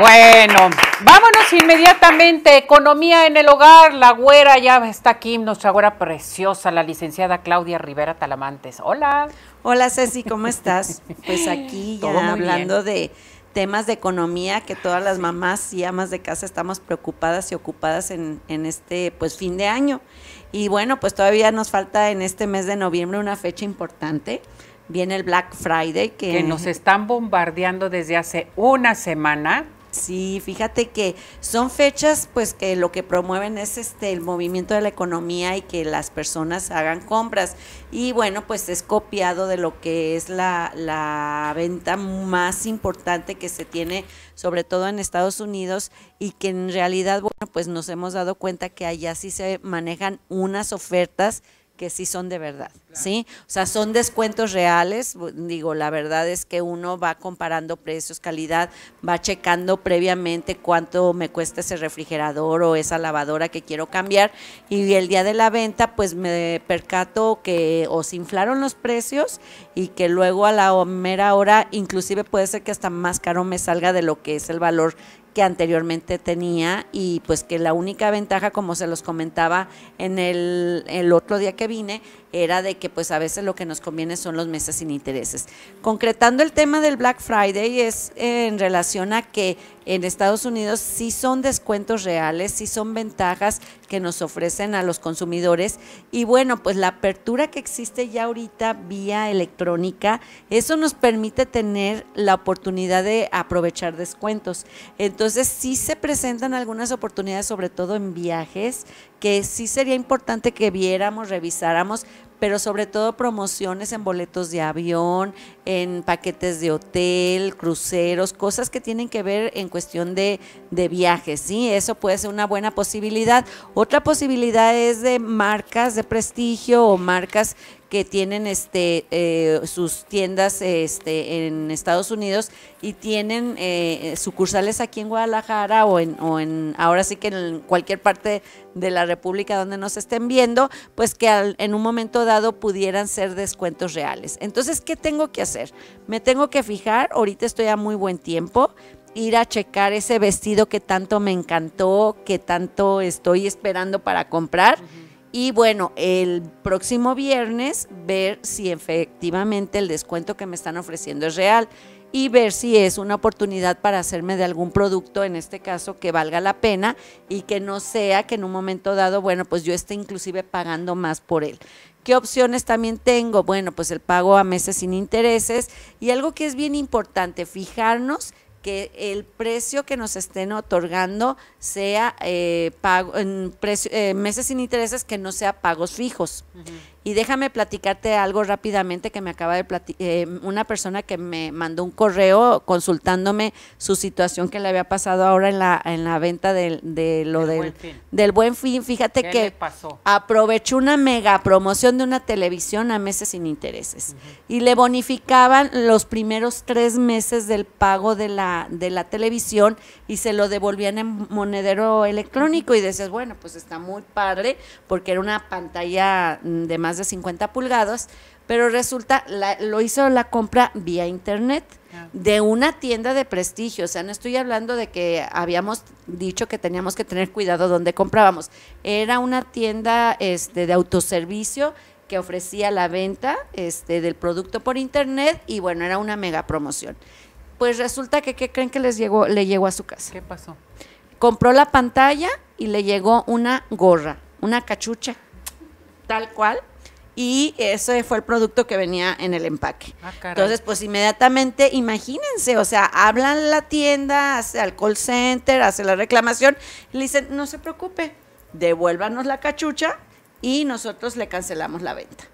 Bueno, vámonos inmediatamente. Economía en el hogar. La güera ya está aquí, nuestra güera preciosa, la licenciada Claudia Rivera Talamantes. Hola. Hola Ceci, ¿cómo estás? Pues aquí ya hablando de temas de economía que todas las mamás y amas de casa estamos preocupadas y ocupadas en, en este pues fin de año. Y bueno, pues todavía nos falta en este mes de noviembre una fecha importante viene el Black Friday que, que, nos están bombardeando desde hace una semana Sí, fíjate que son fechas pues que lo que promueven es este el movimiento de la economía y que las personas hagan compras. Y bueno, pues es copiado de lo que es la, la venta más importante que se tiene, sobre todo en Estados Unidos, y que en realidad, bueno, pues nos hemos dado cuenta que allá sí se manejan unas ofertas que sí son de verdad, ¿sí? O sea, son descuentos reales, digo, la verdad es que uno va comparando precios, calidad, va checando previamente cuánto me cuesta ese refrigerador o esa lavadora que quiero cambiar y el día de la venta pues me percato que o se inflaron los precios y que luego a la mera hora inclusive puede ser que hasta más caro me salga de lo que es el valor anteriormente tenía y pues que la única ventaja, como se los comentaba en el, el otro día que vine, era de que pues a veces lo que nos conviene son los meses sin intereses. Concretando el tema del Black Friday es en relación a que en Estados Unidos sí son descuentos reales, sí son ventajas que nos ofrecen a los consumidores. Y bueno, pues la apertura que existe ya ahorita vía electrónica, eso nos permite tener la oportunidad de aprovechar descuentos. Entonces sí se presentan algunas oportunidades, sobre todo en viajes, que sí sería importante que viéramos, revisáramos, pero sobre todo promociones en boletos de avión, en paquetes de hotel, cruceros, cosas que tienen que ver en cuestión de, de viajes, ¿sí? Eso puede ser una buena posibilidad. Otra posibilidad es de marcas de prestigio o marcas que tienen este, eh, sus tiendas este, en Estados Unidos y tienen eh, sucursales aquí en Guadalajara o en, o en, ahora sí que en cualquier parte de la República donde nos estén viendo, pues que en un momento dado pudieran ser descuentos reales. Entonces, ¿qué tengo que hacer? Me tengo que fijar, ahorita estoy a muy buen tiempo, ir a checar ese vestido que tanto me encantó, que tanto estoy esperando para comprar. Y bueno, el próximo viernes ver si efectivamente el descuento que me están ofreciendo es real y ver si es una oportunidad para hacerme de algún producto, en este caso, que valga la pena y que no sea que en un momento dado, bueno, pues yo esté inclusive pagando más por él. ¿Qué opciones también tengo? Bueno, pues el pago a meses sin intereses y algo que es bien importante, fijarnos que el precio que nos estén otorgando sea eh, pago, en precio, eh, meses sin intereses, que no sea pagos fijos. Y déjame platicarte algo rápidamente que me acaba de platicar eh, una persona que me mandó un correo consultándome su situación que le había pasado ahora en la, en la venta del, de lo del buen, fin. Fíjate que aprovechó una mega promoción de una televisión a meses sin intereses y le bonificaban los primeros tres meses del pago de la, de la televisión y se lo devolvían en monedero electrónico y decías, bueno, pues está muy padre porque era una pantalla de más de 50 pulgadas, pero resulta, la, lo hizo la compra vía internet de una tienda de prestigio. O sea, no estoy hablando de que habíamos dicho que teníamos que tener cuidado donde comprábamos. Era una tienda este, de autoservicio que ofrecía la venta este, del producto por internet y bueno, era una mega promoción. Pues resulta que, ¿qué creen que les llegó, le llegó a su casa? ¿Qué pasó? Compró la pantalla y le llegó una gorra, una cachucha, tal cual, y ese fue el producto que venía en el empaque. Ah, Entonces, pues inmediatamente, imagínense, o sea, hablan la tienda, hace al call center, hace la reclamación, le dicen, no se preocupe, devuélvanos la cachucha y nosotros le cancelamos la venta.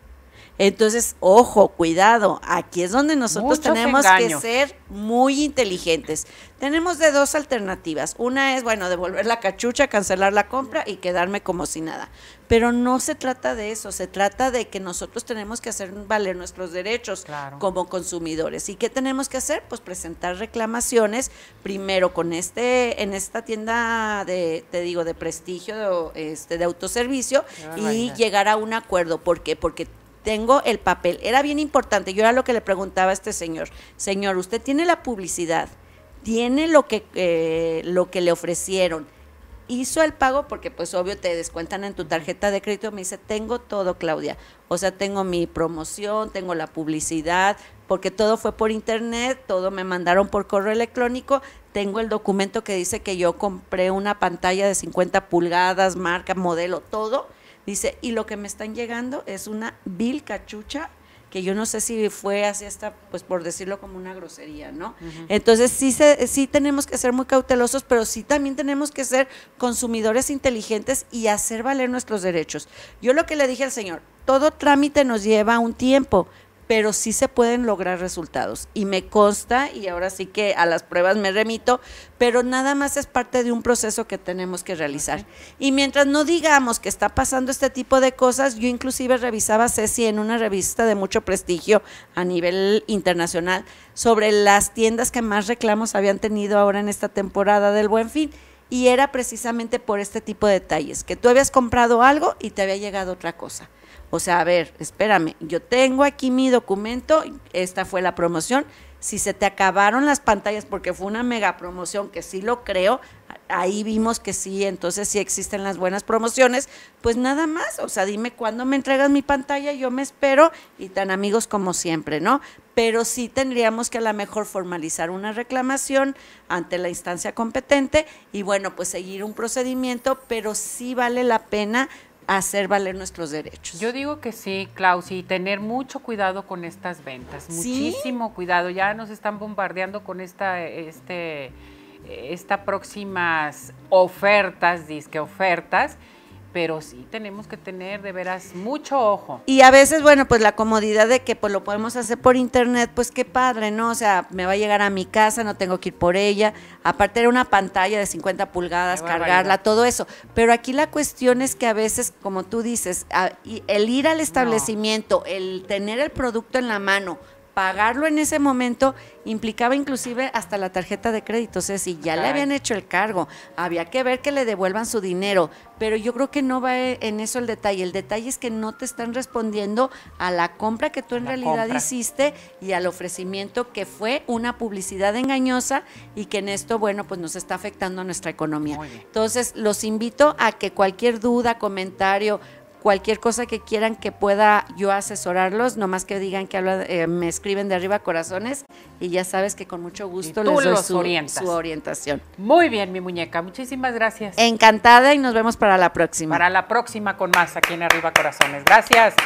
Entonces, ojo, cuidado, aquí es donde nosotros tenemos que ser muy inteligentes. Tenemos de dos alternativas. Una es, bueno, devolver la cachucha, cancelar la compra y quedarme como si nada. Pero no se trata de eso, se trata de que nosotros tenemos que hacer valer nuestros derechos como consumidores. ¿Y qué tenemos que hacer? Pues presentar reclamaciones primero con este en esta tienda de te digo de prestigio este de autoservicio y llegar a un acuerdo, ¿por qué? Porque tengo el papel. Era bien importante. Yo era lo que le preguntaba a este señor. Señor, usted tiene la publicidad, tiene lo que, eh, lo que le ofrecieron. Hizo el pago porque pues obvio te descuentan en tu tarjeta de crédito. Me dice, tengo todo, Claudia. O sea, tengo mi promoción, tengo la publicidad, porque todo fue por internet, todo me mandaron por correo electrónico. Tengo el documento que dice que yo compré una pantalla de 50 pulgadas, marca, modelo, todo Dice, y lo que me están llegando es una vil cachucha que yo no sé si fue así esta, pues por decirlo como una grosería, ¿no? Entonces sí, sí tenemos que ser muy cautelosos, pero sí también tenemos que ser consumidores inteligentes y hacer valer nuestros derechos. Yo lo que le dije al señor, todo trámite nos lleva un tiempo, pero sí se pueden lograr resultados. Y me consta, y ahora sí que a las pruebas me remito, pero nada más es parte de un proceso que tenemos que realizar. Y mientras no digamos que está pasando este tipo de cosas, yo inclusive revisaba Ceci en una revista de mucho prestigio a nivel internacional sobre las tiendas que más reclamos habían tenido ahora en esta temporada del Buen Fin. Y era precisamente por este tipo de detalles, que tú habías comprado algo y te había llegado otra cosa. O sea, a ver, espérame, yo tengo aquí mi documento, esta fue la promoción. Si se te acabaron las pantallas porque fue una mega promoción, que sí lo creo, ahí vimos que sí, entonces sí existen las buenas promociones, pues nada más, o sea, dime cuándo me entregas mi pantalla, yo me espero y tan amigos como siempre, ¿no? Pero sí tendríamos que a lo mejor formalizar una reclamación ante la instancia competente y bueno, pues seguir un procedimiento, pero sí vale la pena hacer valer nuestros derechos. Yo digo que sí, Klaus, y tener mucho cuidado con estas ventas, muchísimo cuidado. Ya nos están bombardeando con esta, este, eh, estas próximas ofertas, disque ofertas pero sí tenemos que tener de veras mucho ojo. Y a veces, bueno, pues la comodidad de que pues lo podemos hacer por internet, pues qué padre, ¿no? O sea, me va a llegar a mi casa, no tengo que ir por ella. Aparte de una pantalla de 50 pulgadas, cargarla, todo eso. Pero aquí la cuestión es que a veces, como tú dices, el ir al establecimiento, el tener el producto en la mano, pagarlo en ese momento implicaba inclusive hasta la tarjeta de crédito, o sea, si ya le habían hecho el cargo, había que ver que le devuelvan su dinero, pero yo creo que no va e-, en eso el detalle, el detalle es que no te están respondiendo a la compra que tú en realidad hiciste y al ofrecimiento que fue una publicidad engañosa y que en esto, bueno, pues nos está afectando a nuestra economía. Entonces, los invito a que cualquier duda, comentario, cualquier cosa que quieran que pueda yo asesorarlos, nomás que digan que eh, me escriben de arriba corazones y ya sabes que con mucho gusto les doy su, orientación. Muy bien, mi muñeca, muchísimas gracias. Encantada y nos vemos para la próxima. Para la próxima con más aquí en Arriba Corazones. Gracias.